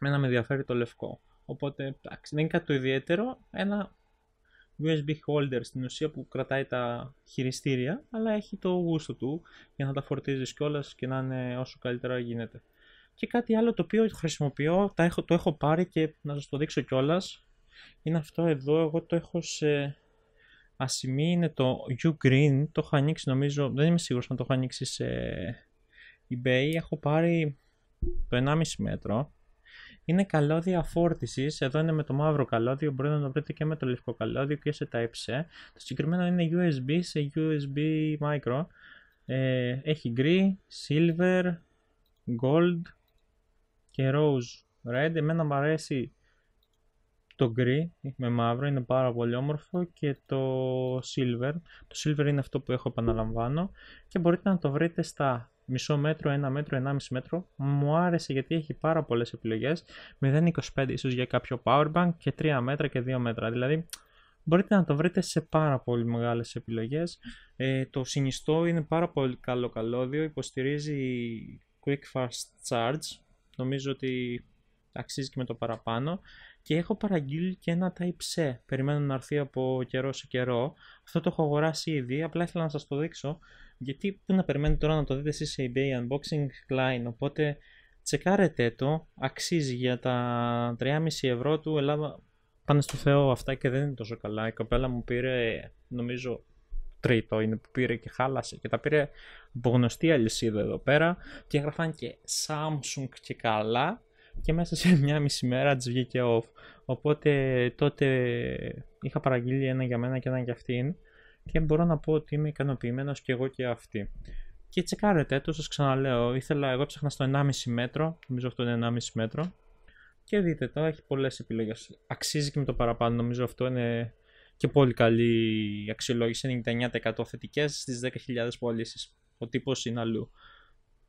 μένα με ενδιαφέρει το λευκό. Οπότε δεν είναι κάτι το ιδιαίτερο. Ένα USB holder στην ουσία που κρατάει τα χειριστήρια, αλλά έχει το γούστο του για να τα φορτίζεις κιόλας και να είναι όσο καλύτερα γίνεται. Και κάτι άλλο το οποίο χρησιμοποιώ, τα έχω, το έχω πάρει και να σας το δείξω κιόλας. Είναι αυτό εδώ, εγώ το έχω σε ασημή, είναι το Ugreen το έχω ανοίξει νομίζω, δεν είμαι σίγουρος να το έχω ανοίξει σε eBay, έχω πάρει το 1,5 μέτρο είναι καλώδια φόρτισης. Εδώ είναι με το μαύρο καλώδιο. Μπορείτε να το βρείτε και με το λευκό καλώδιο και σε Type-C. Το συγκεκριμένο είναι USB σε USB micro. Ε, έχει γκρι, silver, gold και rose red. Εμένα μου αρέσει το γκρι με μαύρο, είναι πάρα πολύ όμορφο και το silver. Το silver είναι αυτό που έχω επαναλαμβάνω και μπορείτε να το βρείτε στα μισό μέτρο, ένα μέτρο, ενάμιση μέτρο. Μου άρεσε γιατί έχει πάρα πολλές επιλογές. 0,25 ίσως για κάποιο powerbank και 3 μέτρα και 2 μέτρα. Δηλαδή μπορείτε να το βρείτε σε πάρα πολύ μεγάλες επιλογές. Ε, το συνιστό είναι πάρα πολύ καλό καλώδιο. Υποστηρίζει quick fast charge. Νομίζω ότι αξίζει και με το παραπάνω. Και έχω παραγγείλει και ένα Type-C. Περιμένω να έρθει από καιρό σε καιρό. Αυτό το έχω αγοράσει ήδη. Απλά ήθελα να σας το δείξω γιατί πού να περιμένετε τώρα να το δείτε εσείς σε eBay unboxing line, οπότε τσεκάρετε το, αξίζει για τα 3,5 ευρώ του Ελλάδα πάνε στο Θεό αυτά και δεν είναι τόσο καλά. Η κοπέλα μου πήρε, νομίζω, τρίτο είναι που πήρε και χάλασε και τα πήρε από γνωστή αλυσίδα εδώ πέρα και έγραφαν και Samsung και καλά και μέσα σε (laughs) μια μισή μέρα της βγήκε off. Οπότε τότε είχα παραγγείλει ένα για μένα και ένα για αυτήν και μπορώ να πω ότι είμαι ικανοποιημένος και εγώ και αυτή. Και τσεκάρετε το, σας ξαναλέω. Ήθελα, εγώ ψάχνα στο 1,5 μέτρο, νομίζω αυτό είναι 1,5 μέτρο. Και δείτε το, έχει πολλές επιλογές. Αξίζει και με το παραπάνω, νομίζω αυτό είναι και πολύ καλή αξιολόγηση. 99% θετικές στις 10.000 πωλήσεις. Ο τύπος είναι αλλού.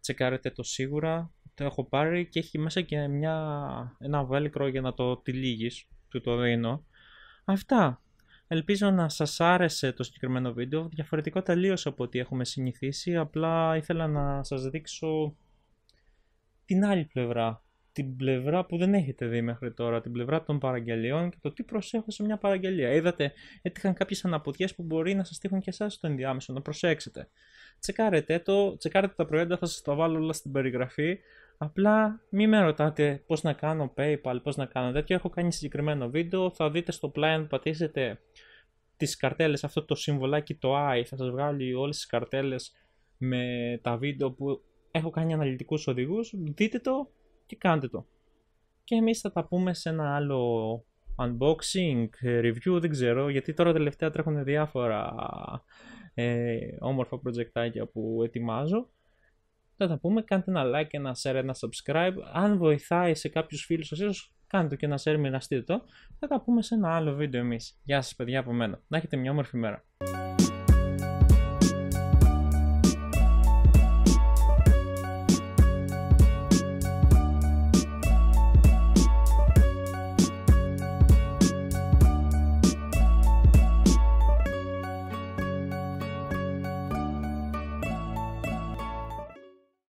Τσεκάρετε το σίγουρα. Το έχω πάρει και έχει μέσα και μια, ένα βέλικρο για να το τυλίγεις. Του το δίνω. Αυτά. Ελπίζω να σας άρεσε το συγκεκριμένο βίντεο, διαφορετικό τελείως από ό,τι έχουμε συνηθίσει, απλά ήθελα να σας δείξω την άλλη πλευρά, την πλευρά που δεν έχετε δει μέχρι τώρα, την πλευρά των παραγγελιών και το τι προσέχω σε μια παραγγελία. Είδατε, έτυχαν κάποιες αναποδιές που μπορεί να σας τύχουν και εσάς στο ενδιάμεσο, να προσέξετε. Τσεκάρετε το, τσεκάρετε τα προϊόντα, θα σας τα βάλω όλα στην περιγραφή, Απλά μη με ρωτάτε πώς να κάνω PayPal, πώς να κάνω τέτοιο. Έχω κάνει συγκεκριμένο βίντεο, θα δείτε στο πλάι αν πατήσετε τις καρτέλες, αυτό το συμβολάκι το i, θα σας βγάλει όλες τις καρτέλες με τα βίντεο που έχω κάνει αναλυτικούς οδηγούς, δείτε το και κάντε το. Και εμείς θα τα πούμε σε ένα άλλο unboxing, review, δεν ξέρω, γιατί τώρα τελευταία τρέχουν διάφορα ε, όμορφα προτζεκτάκια που ετοιμάζω θα τα πούμε, κάντε ένα like, ένα share, ένα subscribe. Αν βοηθάει σε κάποιους φίλους σας, ίσως κάντε και ένα share, μοιραστείτε το. Θα τα πούμε σε ένα άλλο βίντεο εμείς. Γεια σας παιδιά από μένα. Να έχετε μια όμορφη μέρα.